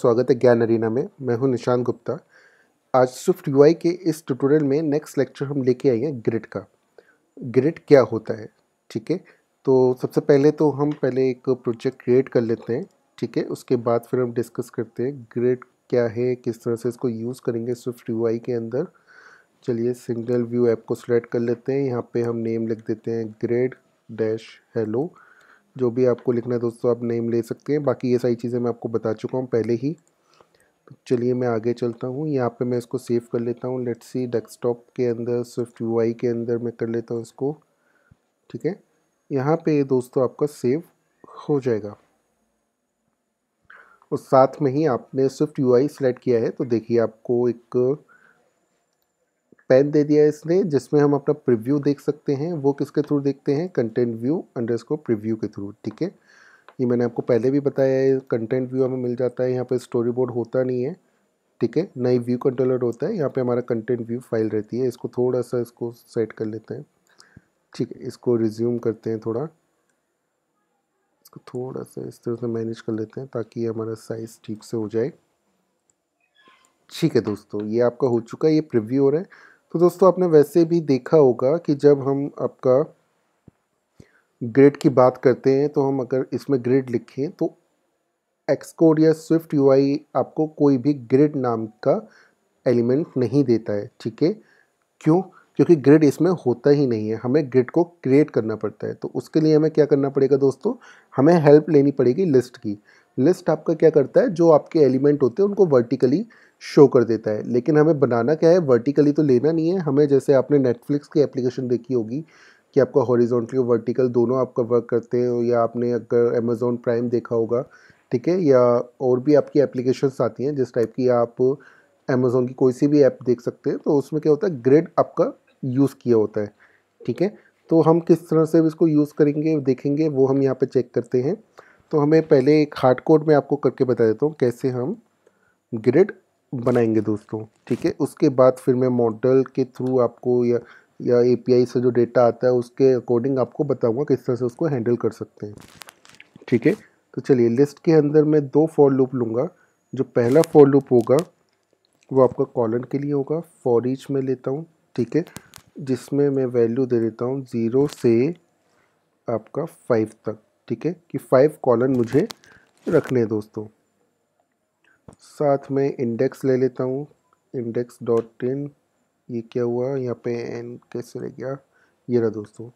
स्वागत है ज्ञान अरीना में मैं हूं निशान गुप्ता आज स्विफ्ट यू के इस ट्यूटोरियल में नेक्स्ट लेक्चर हम लेके आए हैं ग्रिड का ग्रिड क्या होता है ठीक है तो सबसे पहले तो हम पहले एक प्रोजेक्ट क्रिएट कर लेते हैं ठीक है उसके बाद फिर हम डिस्कस करते हैं ग्रिड क्या है किस तरह से इसको यूज़ करेंगे स्विफ्ट यू के अंदर चलिए सिंगल व्यू ऐप को सिलेक्ट कर लेते हैं यहाँ पर हम नेम लिख देते हैं ग्रेड डैश हेलो जो भी आपको लिखना है दोस्तों आप नेम ले सकते हैं बाकी ये सारी चीज़ें मैं आपको बता चुका हूँ पहले ही तो चलिए मैं आगे चलता हूँ यहाँ पे मैं इसको सेव कर लेता हूँ लेट्स सी डेस्कटॉप के अंदर स्विफ्ट यू के अंदर मैं कर लेता हूँ इसको ठीक है यहाँ पे दोस्तों आपका सेव हो जाएगा और साथ में ही आपने स्विफ्ट यू आई किया है तो देखिए आपको एक पेन दे दिया है इसने जिसमें हम अपना प्रिव्यू देख सकते हैं वो किसके थ्रू देखते हैं कंटेंट व्यू अंडर इसको प्रिव्यू के थ्रू ठीक है ये मैंने आपको पहले भी बताया है कंटेंट व्यू हमें मिल जाता है यहाँ पर स्टोरी बोर्ड होता नहीं है ठीक है नई व्यू कंट्रोलर होता है यहाँ पे हमारा कंटेंट व्यू फाइल रहती है इसको थोड़ा सा इसको सेट कर लेते हैं ठीक है इसको रिज्यूम करते हैं थोड़ा इसको थोड़ा सा इस तरह से मैनेज कर लेते हैं ताकि हमारा साइज़ ठीक से हो जाए ठीक है दोस्तों ये आपका हो चुका है ये प्रिव्यू हो रहा है तो दोस्तों आपने वैसे भी देखा होगा कि जब हम आपका ग्रिड की बात करते हैं तो हम अगर इसमें ग्रिड लिखें तो एक्सकोड या स्विफ्ट यू आपको कोई भी ग्रिड नाम का एलिमेंट नहीं देता है ठीक है क्यों क्योंकि ग्रिड इसमें होता ही नहीं है हमें ग्रिड को क्रिएट करना पड़ता है तो उसके लिए हमें क्या करना पड़ेगा दोस्तों हमें हेल्प लेनी पड़ेगी लिस्ट की लिस्ट आपका क्या करता है जो आपके एलिमेंट होते हैं उनको वर्टिकली शो कर देता है लेकिन हमें बनाना क्या है वर्टिकली तो लेना नहीं है हमें जैसे आपने नेटफ्लिक्स की एप्लीकेशन देखी होगी कि आपका हॉरिजॉन्टली और वर्टिकल दोनों आपका वर्क करते हैं या आपने अगर अमेज़ोन प्राइम देखा होगा ठीक है या और भी आपकी एप्लीकेशंस आती हैं जिस टाइप की आप अमेज़ोन की कोई सी भी ऐप देख सकते हैं तो उसमें क्या होता है ग्रेड आपका यूज़ किया होता है ठीक है तो हम किस तरह से इसको यूज़ करेंगे देखेंगे वो हम यहाँ पे चेक करते हैं तो हमें पहले एक हार्ड कोड में आपको करके बता देता हूँ कैसे हम ग्रिड बनाएंगे दोस्तों ठीक है उसके बाद फिर मैं मॉडल के थ्रू आपको या या एपीआई से जो डेटा आता है उसके अकॉर्डिंग आपको बताऊंगा किस तरह से उसको हैंडल कर सकते हैं ठीक है तो चलिए लिस्ट के अंदर मैं दो फॉर लूप लूँगा जो पहला फॉर लूप होगा वो आपका कॉलन के लिए होगा फॉर ईच में लेता हूँ ठीक है जिसमें मैं वैल्यू दे देता हूँ ज़ीरो से आपका फाइव तक ठीक है कि फाइव कॉलन मुझे रखने दोस्तों साथ में इंडेक्स ले लेता हूँ इंडेक्स डॉट इन ये क्या हुआ यहाँ पे एन कैसे रह गया ये रहा दोस्तों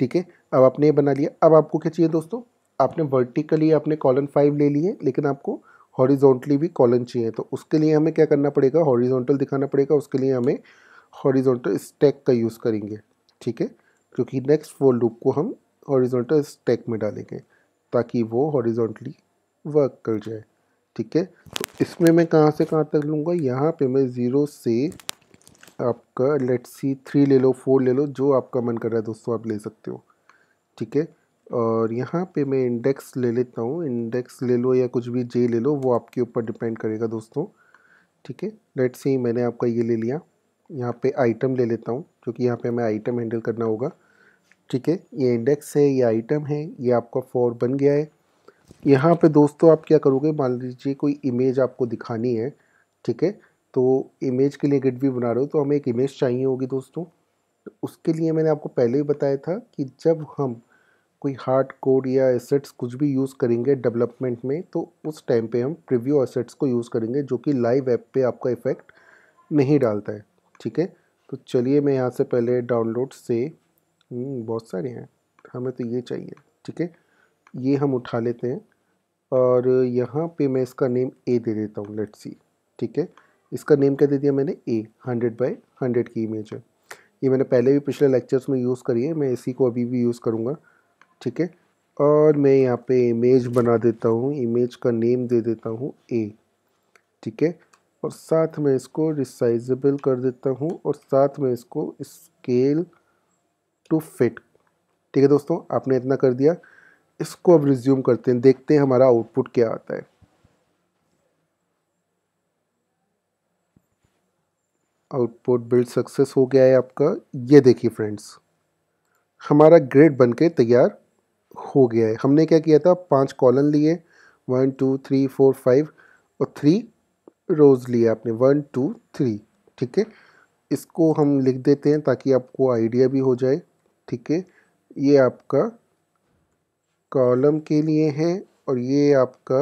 ठीक है अब आपने ये बना लिया अब आपको क्या चाहिए दोस्तों आपने वर्टिकली आपने कॉलन फाइव ले लिए लेकिन आपको हॉरिजॉन्टली भी कॉलन चाहिए तो उसके लिए हमें क्या करना पड़ेगा हॉरिजॉन्टल दिखाना पड़ेगा उसके लिए हमें हॉरिजॉन्टल स्टैक का यूज़ करेंगे ठीक है क्योंकि नेक्स्ट वो लूप को हम हॉरिजॉन्टल स्टैक में डालेंगे ताकि वो हॉरिजॉन्टली वर्क कर जाए ठीक है तो इसमें मैं कहाँ से कहाँ तक लूँगा यहाँ पे मैं ज़ीरो से आपका लेट सी थ्री ले लो फोर ले लो जो आपका मन कर रहा है दोस्तों आप ले सकते हो ठीक है और यहाँ पे मैं इंडेक्स ले लेता हूँ इंडेक्स ले लो या कुछ भी जे ले लो वो आपके ऊपर डिपेंड करेगा दोस्तों ठीक है लेट सी मैंने आपका ये ले लिया यहाँ पे आइटम ले लेता हूँ क्योंकि यहाँ पे हमें आइटम हैंडल करना होगा ठीक है ये इंडेक्स है ये आइटम है ये आपका फोर बन गया है यहाँ पे दोस्तों आप क्या करोगे मान लीजिए कोई इमेज आपको दिखानी है ठीक है तो इमेज के लिए गिट भी बना रहे हो तो हमें एक इमेज चाहिए होगी दोस्तों तो उसके लिए मैंने आपको पहले ही बताया था कि जब हम कोई हार्ड कोड या एसेट्स कुछ भी यूज़ करेंगे डेवलपमेंट में तो उस टाइम पे हम प्रीव्यू एसेट्स को यूज़ करेंगे जो कि लाइव ऐप पे आपका इफ़ेक्ट नहीं डालता है ठीक है तो चलिए मैं यहाँ से पहले डाउनलोड से हम्म, बहुत सारे हैं हमें तो ये चाहिए ठीक है ये हम उठा लेते हैं और यहाँ पे मैं इसका नेम ए दे देता हूँ लेट्स सी ठीक है इसका नेम क्या दे दिया मैंने ए हंड्रेड बाई हंड्रेड की इमेज है ये मैंने पहले भी पिछले लेक्चर्स में यूज़ करी है मैं इसी को अभी भी यूज़ करूँगा ठीक है और मैं यहाँ पे इमेज बना देता हूँ इमेज का नेम दे देता हूँ ए ठीक है और साथ में इसको रिसाइजेबल कर देता हूँ और साथ में इसको स्केल टू फिट ठीक है दोस्तों आपने इतना कर दिया इसको अब रिज्यूम करते हैं देखते हैं हमारा आउटपुट क्या आता है आउटपुट बिल्ड सक्सेस हो गया है आपका ये देखिए फ्रेंड्स हमारा ग्रेड बन के तैयार हो गया है हमने क्या किया था पांच कॉलन लिए one two three four five और थ्री रोज लिए आपने वन टू थ्री ठीक है इसको हम लिख देते हैं ताकि आपको आइडिया भी हो जाए ठीक है ये आपका कॉलम के लिए हैं और ये आपका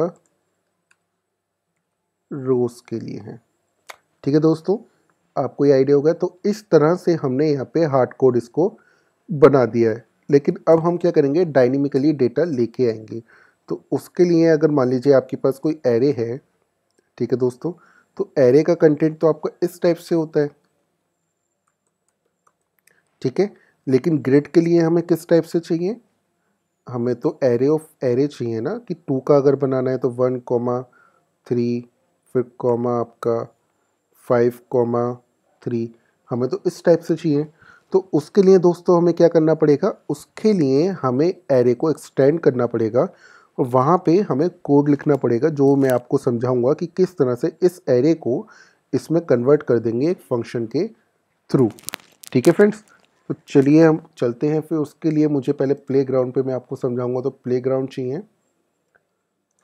रोज के लिए है ठीक है दोस्तों आपको ये आइडिया होगा तो इस तरह से हमने यहाँ पे हार्ड कोड इसको बना दिया है लेकिन अब हम क्या करेंगे डायनेमिकली डेटा लेके आएंगे तो उसके लिए अगर मान लीजिए आपके पास कोई एरे है ठीक है दोस्तों तो एरे का कंटेंट तो आपका इस टाइप से होता है ठीक है लेकिन ग्रिड के लिए हमें किस टाइप से चाहिए हमें तो एरे ऑफ एरे चाहिए ना कि टू का अगर बनाना है तो वन कॉमा थ्री फिर कॉमा आपका फाइव कॉमा थ्री हमें तो इस टाइप से चाहिए तो उसके लिए दोस्तों हमें क्या करना पड़ेगा उसके लिए हमें एरे को एक्सटेंड करना पड़ेगा और वहाँ पे हमें कोड लिखना पड़ेगा जो मैं आपको समझाऊंगा कि किस तरह से इस एरे को इसमें कन्वर्ट कर देंगे एक फंक्शन के थ्रू ठीक है फ्रेंड्स तो चलिए हम चलते हैं फिर उसके लिए मुझे पहले प्ले ग्राउंड पर मैं आपको समझाऊँगा तो प्ले ग्राउंड चाहिए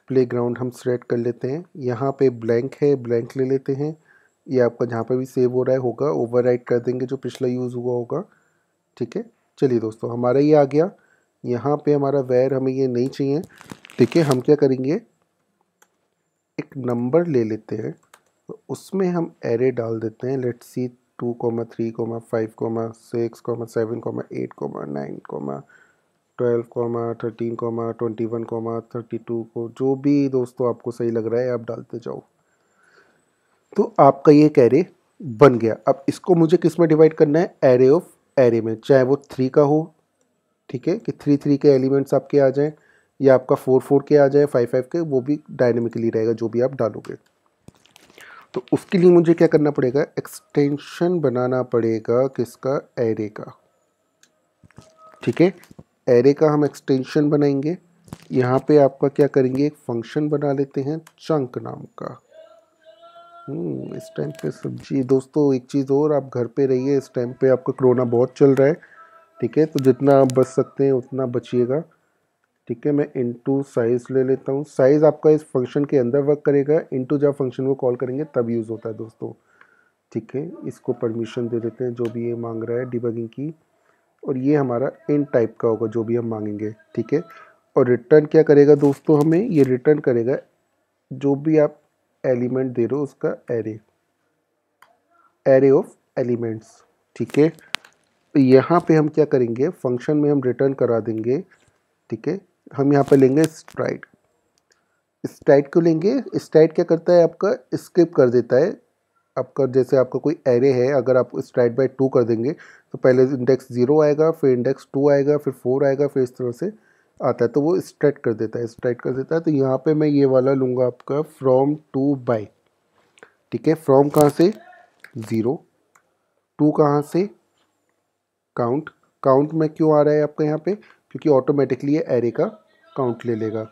प्ले ग्राउंड हम सेलेक्ट कर लेते हैं यहाँ पे ब्लैंक है ब्लैंक ले लेते हैं ये आपका जहाँ पे भी सेव हो रहा है होगा ओवर कर देंगे जो पिछला यूज़ हुआ होगा ठीक है चलिए दोस्तों हमारा ये आ गया यहाँ पे हमारा वेयर हमें ये नहीं चाहिए ठीक है हम क्या करेंगे एक नंबर ले लेते हैं तो उसमें हम एरे डाल देते हैं let C two comma three comma five comma six comma seven comma eight comma nine comma twelve comma thirteen comma twenty one comma thirty two को जो भी दोस्तों आपको सही लग रहा है आप डालते जाओ तो आपका ये कैरे बन गया अब इसको मुझे किस में डिवाइड करना है एरे ऑफ एरे में चाहे वो थ्री का हो ठीक है कि थ्री थ्री के एलिमेंट्स आपके आ जाएँ या आपका फोर फोर के आ जाए फाइव फाइव के वो भी डायनेमिकली रहेगा जो भी आप डालोगे तो उसके लिए मुझे क्या करना पड़ेगा एक्सटेंशन बनाना पड़ेगा किसका एरे का ठीक है एरे का हम एक्सटेंशन बनाएंगे यहाँ पे आपका क्या करेंगे एक फंक्शन बना लेते हैं चंक नाम का हम्म, इस टाइम पे सब्जी दोस्तों एक चीज़ और आप घर पे रहिए इस टाइम पे आपका कोरोना बहुत चल रहा है ठीक है तो जितना आप बच सकते हैं उतना बचिएगा ठीक है मैं इंटू साइज़ ले लेता हूँ साइज़ आपका इस फंक्शन के अंदर वर्क करेगा इंटू जब फंक्शन को कॉल करेंगे तब यूज़ होता है दोस्तों ठीक है इसको परमिशन दे देते हैं जो भी ये मांग रहा है डिबगिंग की और ये हमारा इन टाइप का होगा जो भी हम मांगेंगे ठीक है और रिटर्न क्या करेगा दोस्तों हमें ये रिटर्न करेगा जो भी आप एलिमेंट दे रहे हो उसका एरे एरे ऑफ एलिमेंट्स ठीक है यहाँ पे हम क्या करेंगे फंक्शन में हम रिटर्न करा देंगे ठीक है हम यहाँ पर लेंगे स्ट्राइड स्ट्राइड को लेंगे स्ट्राइड क्या करता है आपका स्किप कर देता है आपका जैसे आपका कोई एरे है अगर आप स्ट्राइड बाय टू कर देंगे तो पहले इंडेक्स ज़ीरो आएगा फिर इंडेक्स टू आएगा फिर फोर आएगा फिर इस तरह से आता है तो वो स्ट्राइट कर देता है स्ट्राइट कर देता है तो यहाँ पे मैं ये वाला लूँगा आपका फ्रॉम टू बाई ठीक है फ्रॉम कहाँ से ज़ीरो टू कहाँ से काउंट काउंट में क्यों आ रहा है आपका यहाँ पे क्योंकि ऑटोमेटिकली ये एरे का काउंट ले लेगा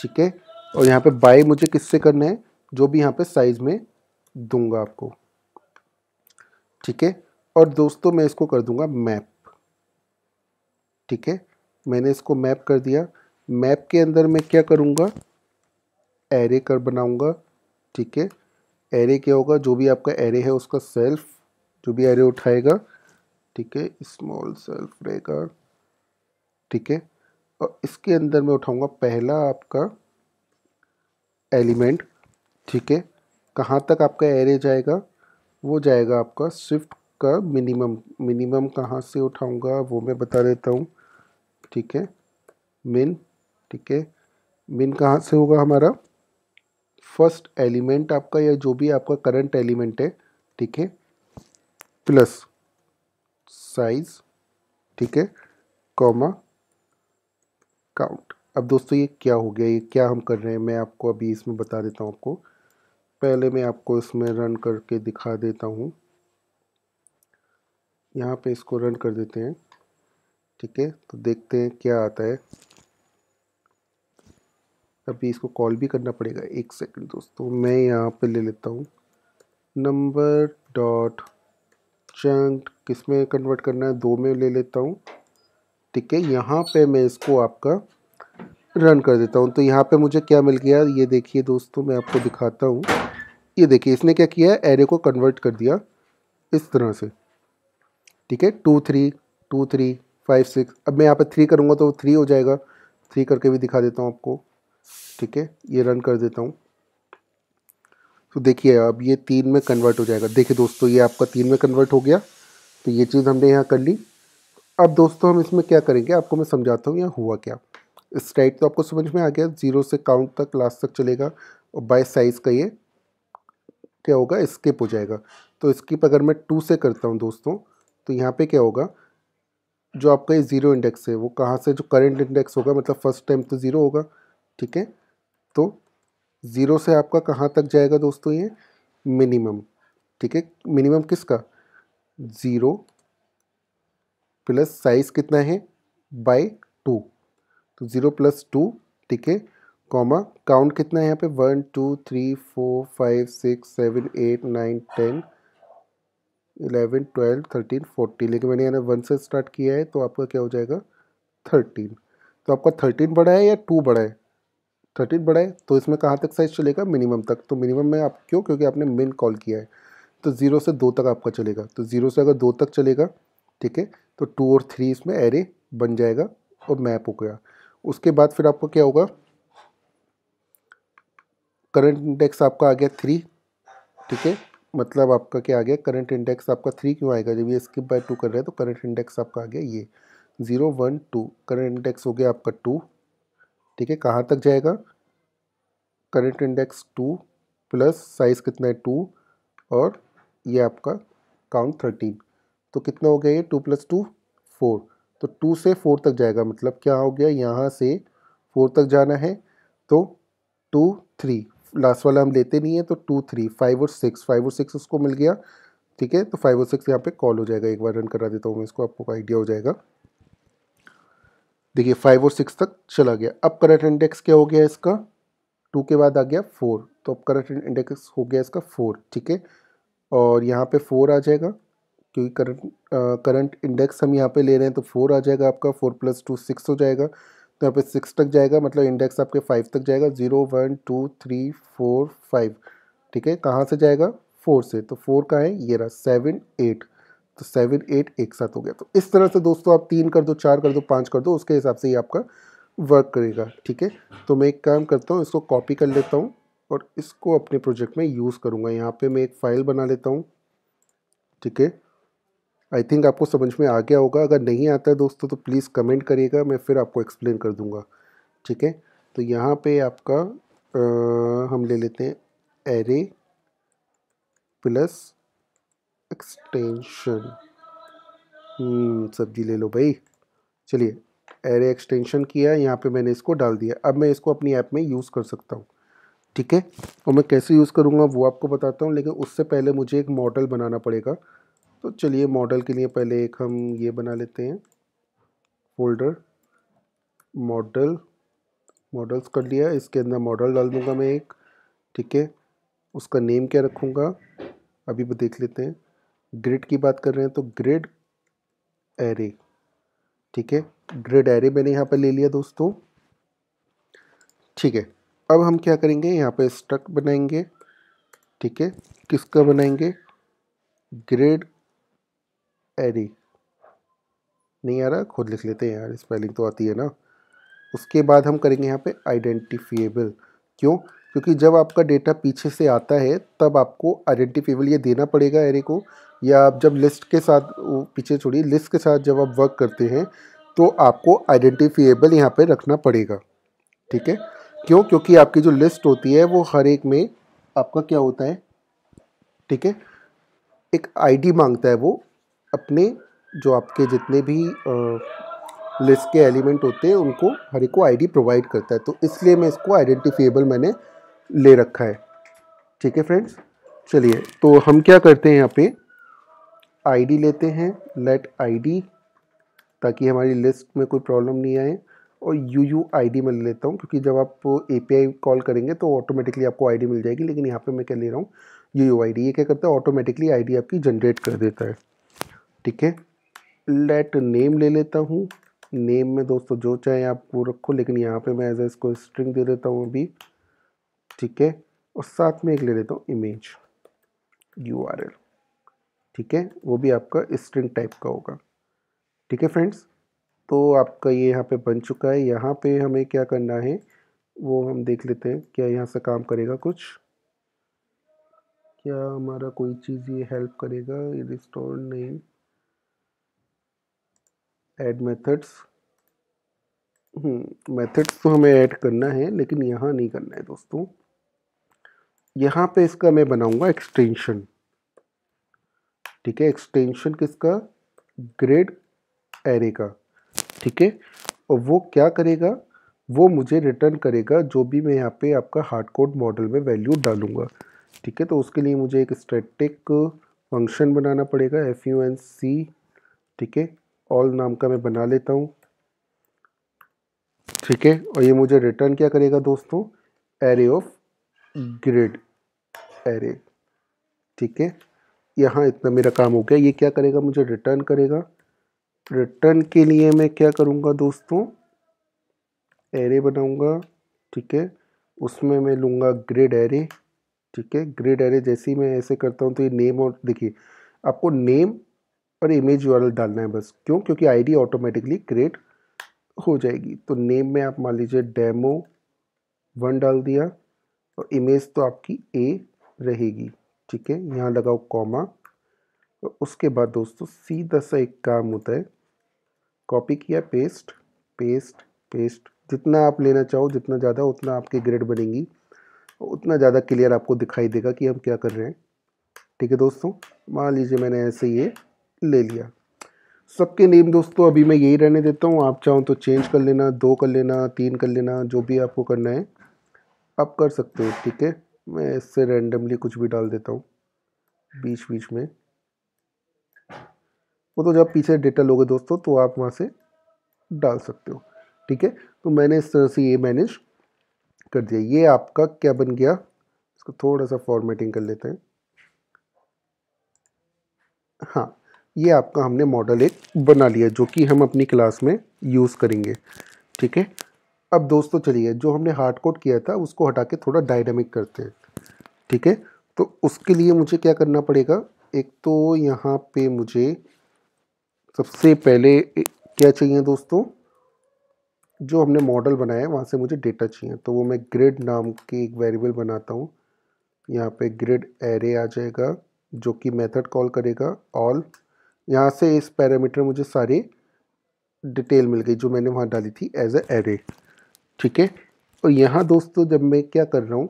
ठीक है और यहाँ पे बाय मुझे किससे करना है जो भी यहाँ पे साइज में दूंगा आपको ठीक है और दोस्तों मैं इसको कर दूंगा मैप ठीक है मैंने इसको मैप कर दिया मैप के अंदर मैं क्या करूँगा एरे कर बनाऊँगा ठीक है एरे क्या होगा जो भी आपका एरे है उसका सेल्फ जो भी एरे उठाएगा ठीक है स्मॉल सेल्फ रहेगा ठीक है और इसके अंदर मैं उठाऊंगा पहला आपका एलिमेंट ठीक है कहाँ तक आपका एरे जाएगा वो जाएगा आपका स्विफ्ट का मिनिमम मिनिमम कहाँ से उठाऊंगा वो मैं बता देता हूँ ठीक है मिन ठीक है मिन कहाँ से होगा हमारा फर्स्ट एलिमेंट आपका या जो भी आपका करंट एलिमेंट है ठीक है प्लस साइज ठीक है कॉमा काउंट अब दोस्तों ये क्या हो गया ये क्या हम कर रहे हैं मैं आपको अभी इसमें बता देता हूँ आपको पहले मैं आपको इसमें रन करके दिखा देता हूँ यहाँ पे इसको रन कर देते हैं ठीक है तो देखते हैं क्या आता है अभी इसको कॉल भी करना पड़ेगा एक सेकंड दोस्तों मैं यहाँ पे ले लेता हूँ नंबर डॉट चंक किस में कन्वर्ट करना है दो में ले लेता हूँ ठीक है यहाँ पे मैं इसको आपका रन कर देता हूँ तो यहाँ पे मुझे क्या मिल गया ये देखिए दोस्तों मैं आपको दिखाता हूँ ये देखिए इसने क्या किया है एरे को कन्वर्ट कर दिया इस तरह से ठीक है two three two three five six अब मैं यहाँ पे थ्री करूँगा तो थ्री हो जाएगा थ्री करके भी दिखा देता हूँ आपको ठीक है ये रन कर देता हूँ तो देखिए अब ये तीन में कन्वर्ट हो जाएगा देखिए दोस्तों ये आपका तीन में कन्वर्ट हो गया तो ये चीज़ हमने यहाँ कर ली अब दोस्तों हम इसमें क्या करेंगे आपको मैं समझाता हूँ यहाँ हुआ क्या स्ट्राइट तो आपको समझ में आ गया जीरो से काउंट तक लास्ट तक चलेगा और बाय साइज का ये क्या होगा स्किप हो जाएगा तो स्किप अगर मैं टू से करता हूँ दोस्तों तो यहाँ पे क्या होगा जो आपका ये ज़ीरो इंडेक्स है वो कहाँ से जो करंट इंडेक्स होगा मतलब फर्स्ट टाइम तो ज़ीरो होगा ठीक है तो ज़ीरो से आपका कहाँ तक जाएगा दोस्तों ये मिनिमम ठीक है मिनिमम किसका ज़ीरो प्लस साइज़ कितना है बाई टू तो ज़ीरो प्लस टू ठीक है कॉमा काउंट कितना है यहाँ पे one two three four five six seven eight nine ten eleven twelve thirteen fourteen लेकिन मैंने यहाँ वन से स्टार्ट किया है तो आपका क्या हो जाएगा थर्टीन तो आपका थर्टीन बड़ा है या टू बड़ा है थर्टीन बड़ा है तो इसमें कहाँ तक साइज़ चलेगा मिनिमम तक तो मिनिमम में आप क्यों क्योंकि आपने मिन कॉल किया है तो ज़ीरो से दो तक आपका चलेगा तो ज़ीरो से अगर दो तक चलेगा ठीक है तो टू और थ्री इसमें एरे बन जाएगा और मैप हो गया उसके बाद फिर आपको क्या होगा करंट इंडेक्स आपका आ गया थ्री ठीक है मतलब आपका क्या आ गया करंट इंडेक्स आपका थ्री क्यों आएगा जब ये स्किप बाय टू कर रहे हैं तो करंट इंडेक्स आपका आ गया ये zero one two current index हो गया आपका टू ठीक है कहाँ तक जाएगा current index two plus size कितना है टू और ये आपका काउंट थर्टीन तो कितना हो गया ये टू प्लस टू फोर तो टू से फोर तक जाएगा मतलब क्या हो गया यहाँ से फोर तक जाना है तो टू थ्री लास्ट वाला हम लेते नहीं है तो टू थ्री फाइव और सिक्स फाइव और सिक्स उसको मिल गया ठीक है तो फाइव और सिक्स यहाँ पे कॉल हो जाएगा एक बार रन करा देता हूँ मैं इसको आपको आइडिया हो जाएगा देखिए फाइव और सिक्स तक चला गया अब करंट इंडेक्स क्या हो गया इसका टू के बाद आ गया फोर तो अब करंट इंडेक्स हो गया इसका फोर ठीक है और यहाँ पे फोर आ जाएगा क्योंकि करंट करंट इंडेक्स हम यहाँ पे ले रहे हैं तो फोर आ जाएगा आपका फोर प्लस टू सिक्स हो जाएगा तो यहाँ पे सिक्स तक जाएगा मतलब इंडेक्स आपके फाइव तक जाएगा zero one two three four five ठीक है कहाँ से जाएगा फोर से तो फोर का है ये रहा सेवन एट तो सेवन एट एक साथ हो गया तो इस तरह से दोस्तों आप तीन कर दो चार कर दो पाँच कर दो उसके हिसाब से ये आपका वर्क करेगा ठीक है तो मैं एक काम करता हूँ इसको कॉपी कर लेता हूँ और इसको अपने प्रोजेक्ट में यूज़ करूँगा यहाँ पर मैं एक फ़ाइल बना लेता हूँ ठीक है आई थिंक आपको समझ में आ गया होगा अगर नहीं आता है दोस्तों तो प्लीज़ कमेंट करिएगा मैं फिर आपको एक्सप्लेन कर दूँगा ठीक है तो यहाँ पे आपका आ, हम ले लेते हैं एरे प्लस एक्सटेंशन सब्जी ले लो भाई चलिए एरे एक्सटेंशन किया यहाँ पे मैंने इसको डाल दिया अब मैं इसको अपनी ऐप में यूज़ कर सकता हूँ ठीक है और मैं कैसे यूज़ करूँगा वो आपको बताता हूँ लेकिन उससे पहले मुझे एक मॉडल बनाना पड़ेगा तो चलिए मॉडल के लिए पहले एक हम ये बना लेते हैं फोल्डर मॉडल मॉडल्स कर लिया इसके अंदर मॉडल डाल दूँगा मैं एक ठीक है उसका नेम क्या रखूँगा अभी भी देख लेते हैं ग्रिड की बात कर रहे हैं तो ग्रिड एरे ठीक है ग्रिड एरे मैंने यहाँ पर ले लिया दोस्तों ठीक है अब हम क्या करेंगे यहाँ पर स्ट्रक बनाएंगे ठीक है किसका बनाएंगे ग्रेड एरी नहीं आ रहा खुद लिख लेते हैं यार स्पेलिंग तो आती है ना उसके बाद हम करेंगे यहाँ पे आइडेंटिफिएबल क्यों क्योंकि जब आपका डेटा पीछे से आता है तब आपको आइडेंटिफिएबल ये देना पड़ेगा एरे को या आप जब लिस्ट के साथ पीछे छोड़िए लिस्ट के साथ जब आप वर्क करते हैं तो आपको आइडेंटिफिएबल यहाँ पे रखना पड़ेगा ठीक है क्यों क्योंकि आपकी जो लिस्ट होती है वो हर एक में आपका क्या होता है ठीक है एक आईडी मांगता है वो अपने जो आपके जितने भी लिस्ट के एलिमेंट होते हैं उनको हर एक को आईडी प्रोवाइड करता है तो इसलिए मैं इसको आइडेंटिफिएबल मैंने ले रखा है ठीक है फ्रेंड्स चलिए तो हम क्या करते हैं यहाँ पे आईडी लेते हैं लेट आईडी ताकि हमारी लिस्ट में कोई प्रॉब्लम नहीं आए और यू यू आई मैं ले लेता हूँ क्योंकि जब आप ए कॉल करेंगे तो ऑटोमेटिकली आपको आई डी मिल जाएगी लेकिन यहाँ पर मैं क्या ले रहा हूँ यू यू आई ये क्या करता है ऑटोमेटिकली आई आपकी जनरेट कर देता है ठीक है लेट नेम ले लेता हूँ नेम में दोस्तों जो चाहे आप वो रखो लेकिन यहाँ पे मैं एज इसको स्ट्रिंग दे देता हूँ अभी ठीक है और साथ में एक ले लेता हूँ इमेज यू ठीक है वो भी आपका स्ट्रिंग टाइप का होगा ठीक है फ्रेंड्स तो आपका ये यहाँ पे बन चुका है यहाँ पे हमें क्या करना है वो हम देख लेते हैं क्या यहाँ से काम करेगा कुछ क्या हमारा कोई चीज़ ये हेल्प करेगा restore name add methods methods तो हमें ऐड करना है लेकिन यहाँ नहीं करना है दोस्तों यहाँ पे इसका मैं बनाऊँगा एक्सटेंशन ठीक है एक्सटेंशन किसका ग्रेड एरे का ठीक है और वो क्या करेगा वो मुझे रिटर्न करेगा जो भी मैं यहाँ पे आपका हार्ड कोड मॉडल में वैल्यू डालूंगा ठीक है तो उसके लिए मुझे एक स्टैटिक फंक्शन बनाना पड़ेगा एफ यू एन सी ठीक है ऑल नाम का मैं बना लेता हूँ ठीक है और ये मुझे रिटर्न क्या करेगा दोस्तों एरे ऑफ ग्रिड एरे ठीक है यहाँ इतना मेरा काम हो गया ये क्या करेगा मुझे रिटर्न करेगा रिटर्न के लिए मैं क्या करूँगा दोस्तों एरे बनाऊँगा ठीक है उसमें मैं लूँगा ग्रेड एरे ठीक है ग्रेड एरे जैसे ही मैं ऐसे करता हूँ तो ये नेम और देखिए आपको नेम और इमेज यू डालना है बस क्यों क्योंकि आईडी ऑटोमेटिकली क्रिएट हो जाएगी तो नेम में आप मान लीजिए डेमो वन डाल दिया और इमेज तो आपकी ए रहेगी ठीक है यहाँ लगाओ कॉमा और उसके बाद दोस्तों सीधा सा एक काम होता है कॉपी किया पेस्ट पेस्ट पेस्ट जितना आप लेना चाहो जितना ज़्यादा उतना आपकी ग्रेड बनेगी उतना ज़्यादा क्लियर आपको दिखाई देगा कि हम क्या कर रहे हैं ठीक है दोस्तों मान लीजिए मैंने ऐसे ये ले लिया सबके नेम दोस्तों तो अभी मैं यही रहने देता हूँ आप चाहो तो चेंज कर लेना दो कर लेना तीन कर लेना जो भी आपको करना है आप कर सकते हो ठीक है मैं इससे रैंडमली कुछ भी डाल देता हूँ बीच बीच में वो तो जब पीछे डेटा लोगे दोस्तों तो आप वहाँ से डाल सकते हो ठीक है तो मैंने इस तरह से ये मैनेज कर दिया ये आपका क्या बन गया इसको थोड़ा सा फॉर्मेटिंग कर लेते हैं हाँ ये आपका हमने मॉडल एक बना लिया जो कि हम अपनी क्लास में यूज़ करेंगे ठीक है अब दोस्तों चलिए जो हमने हार्ड कोड किया था उसको हटा के थोड़ा डायनेमिक करते हैं ठीक है तो उसके लिए मुझे क्या करना पड़ेगा एक तो यहाँ पे मुझे सबसे पहले क्या चाहिए दोस्तों जो हमने मॉडल बनाया है वहाँ से मुझे डेटा चाहिए तो वो मैं ग्रिड नाम के एक वेरिएबल बनाता हूँ यहाँ पे ग्रिड एरे आ जाएगा जो कि मेथड कॉल करेगा ऑल यहाँ से इस पैरामीटर मुझे सारी डिटेल मिल गई जो मैंने वहाँ डाली थी एज ए एरे ठीक है और यहाँ दोस्तों जब मैं क्या कर रहा हूँ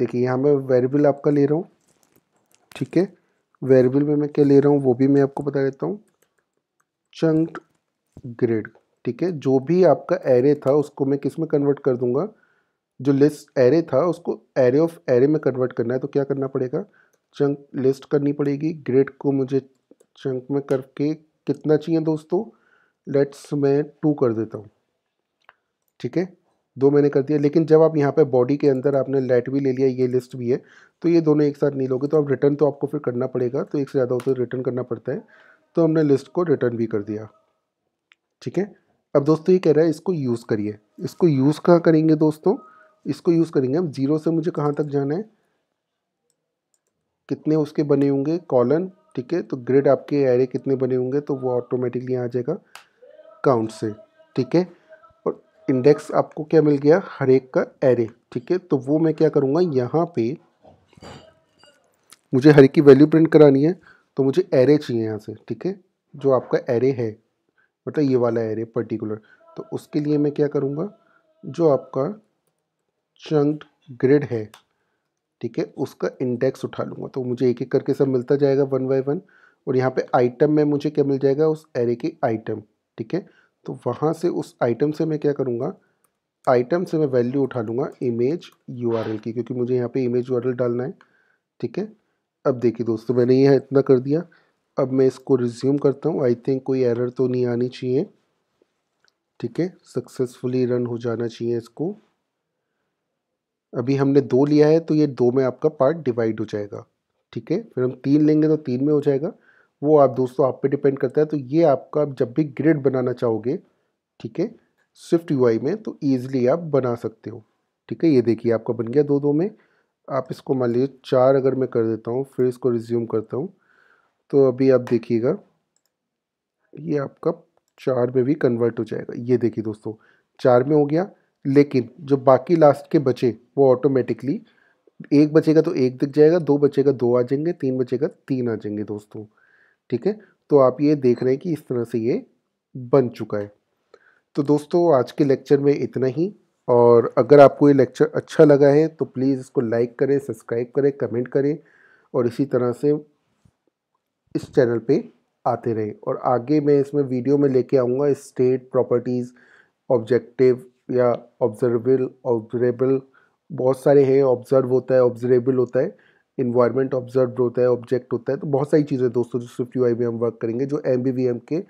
देखिए यहाँ मैं वेरिएबल आपका ले रहा हूँ ठीक है वेरिएबल में मैं क्या ले रहा हूँ वो भी मैं आपको बता देता हूँ चंक ग्रेड ठीक है जो भी आपका एरे था उसको मैं किस में कन्वर्ट कर दूंगा जो लिस्ट एरे था उसको एरे ऑफ एरे में कन्वर्ट करना है तो क्या करना पड़ेगा चंक लिस्ट करनी पड़ेगी ग्रेड को मुझे चंक में करके कितना चाहिए दोस्तों लेट्स मैं टू कर देता हूँ ठीक है दो मैंने कर दिया लेकिन जब आप यहाँ पे बॉडी के अंदर आपने लेट भी ले लिया ये लिस्ट भी है तो ये दोनों एक साथ नहीं लोगे तो आप रिटर्न तो आपको फिर करना पड़ेगा तो एक से ज़्यादा होते रिटर्न करना पड़ता है तो हमने लिस्ट को रिटर्न भी कर दिया ठीक है अब दोस्तों ये कह रहा है इसको यूज़ करिए इसको यूज़ कहाँ करेंगे दोस्तों इसको यूज़ करेंगे हम जीरो से मुझे कहाँ तक जाना है कितने उसके बने होंगे कॉलन ठीक है तो ग्रिड आपके एरे कितने बने होंगे तो वो ऑटोमेटिकली आ जाएगा काउंट से ठीक है और इंडेक्स आपको क्या मिल गया हर एक का एरे ठीक है तो वो मैं क्या करूँगा यहाँ पे मुझे हर एक की वैल्यू प्रिंट करानी है तो मुझे एरे चाहिए यहाँ से ठीक है जो आपका एरे है मतलब ये वाला एरे पर्टिकुलर तो उसके लिए मैं क्या करूँगा जो आपका चंक ग्रिड है ठीक है उसका इंडेक्स उठा लूँगा तो मुझे एक एक करके सब मिलता जाएगा वन बाई वन और यहाँ पे आइटम में मुझे क्या मिल जाएगा उस एरे की आइटम ठीक है तो वहाँ से उस आइटम से मैं क्या करूँगा आइटम से मैं वैल्यू उठा लूँगा इमेज यू की क्योंकि मुझे यहाँ पर इमेज यू डालना है ठीक है अब देखिए दोस्तों मैंने यह इतना कर दिया अब मैं इसको रिज्यूम करता हूँ आई थिंक कोई एरर तो नहीं आनी चाहिए ठीक है सक्सेसफुली रन हो जाना चाहिए इसको अभी हमने दो लिया है तो ये दो में आपका पार्ट डिवाइड हो जाएगा ठीक है फिर हम तीन लेंगे तो तीन में हो जाएगा वो आप दोस्तों आप पे डिपेंड करता है तो ये आपका आप जब भी ग्रिड बनाना चाहोगे ठीक है स्विफ्ट यू में तो ईजिली आप बना सकते हो ठीक है ये देखिए आपका बन गया दो दो में आप इसको मान लीजिए चार अगर मैं कर देता हूँ फिर इसको रिज्यूम करता हूँ तो अभी आप देखिएगा ये आपका चार में भी कन्वर्ट हो जाएगा ये देखिए दोस्तों चार में हो गया लेकिन जो बाकी लास्ट के बचे वो ऑटोमेटिकली एक बचेगा तो एक दिख जाएगा दो बचेगा दो आ जाएंगे तीन बचेगा तीन आ जाएंगे दोस्तों ठीक है तो आप ये देख रहे हैं कि इस तरह से ये बन चुका है तो दोस्तों आज के लेक्चर में इतना ही और अगर आपको ये लेक्चर अच्छा लगा है तो प्लीज़ इसको लाइक करें सब्सक्राइब करें कमेंट करें और इसी तरह से इस चैनल पे आते रहें और आगे मैं इसमें वीडियो में लेके आऊँगा स्टेट प्रॉपर्टीज़ ऑब्जेक्टिव या ऑब्जर्वेबल ऑब्जरेबल बहुत सारे हैं ऑब्जर्व होता है ऑब्जरेबल होता है इन्वायरमेंट ऑब्जर्व होता है ऑब्जेक्ट होता है तो बहुत सारी चीज़ें दोस्तों जो स्विफ्ट यू में हम वर्क करेंगे जो एम के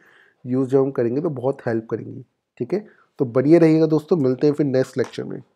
यूज़ जब हम करेंगे तो बहुत हेल्प करेंगी ठीक है तो बढ़िया रहिएगा दोस्तों मिलते हैं फिर नेक्स्ट लेक्चर में